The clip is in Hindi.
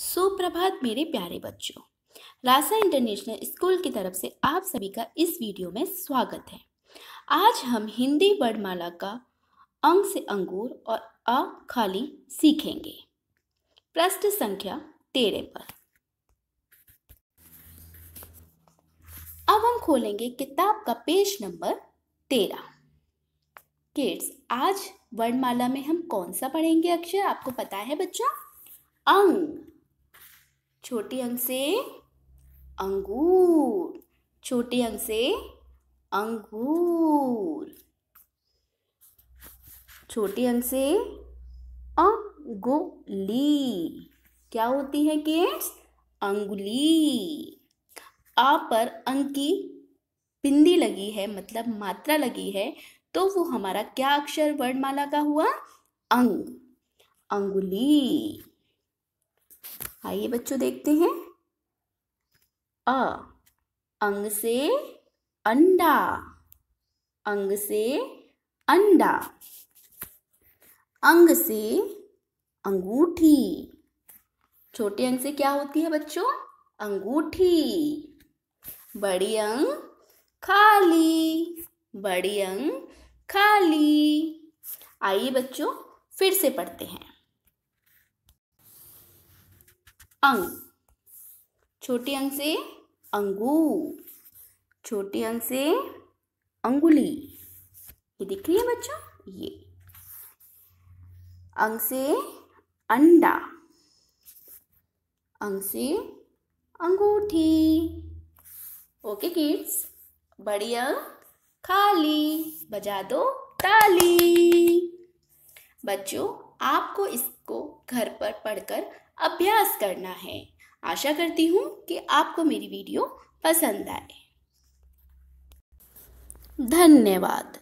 सुप्रभात मेरे प्यारे बच्चों रासा इंटरनेशनल स्कूल की तरफ से आप सभी का इस वीडियो में स्वागत है आज हम हिंदी वर्णमाला का अंग से अंगूर और अ खाली सीखेंगे पृष्ठ संख्या तेरह पर अब हम खोलेंगे किताब का पेज नंबर तेरह किड्स आज वर्णमाला में हम कौन सा पढ़ेंगे अक्षर आपको पता है बच्चा अंग छोटी अंक से अंगूर छोटे अंक से अंगूर छोटे अंक से अंगुली क्या होती है किड्स अंगुली आ पर अंग की बिंदी लगी है मतलब मात्रा लगी है तो वो हमारा क्या अक्षर वर्णमाला का हुआ अंग अंगुली आइए बच्चों देखते हैं अ अंग से अंडा अंग से अंडा अंग से अंगूठी छोटे अंग से क्या होती है बच्चों अंगूठी बड़ी अंग खाली बड़ी अंग खाली आइए बच्चों फिर से पढ़ते हैं अंग छोटे अंग से अंगू छोटे अंग से अंगुली ये दिख रही है बच्चों ये अंग से अंडा अंग से अंगूठी ओके किड्स बढ़िया खाली बजा दो ताली बच्चों आपको इसको घर पर पढ़कर अभ्यास करना है आशा करती हूँ कि आपको मेरी वीडियो पसंद आए धन्यवाद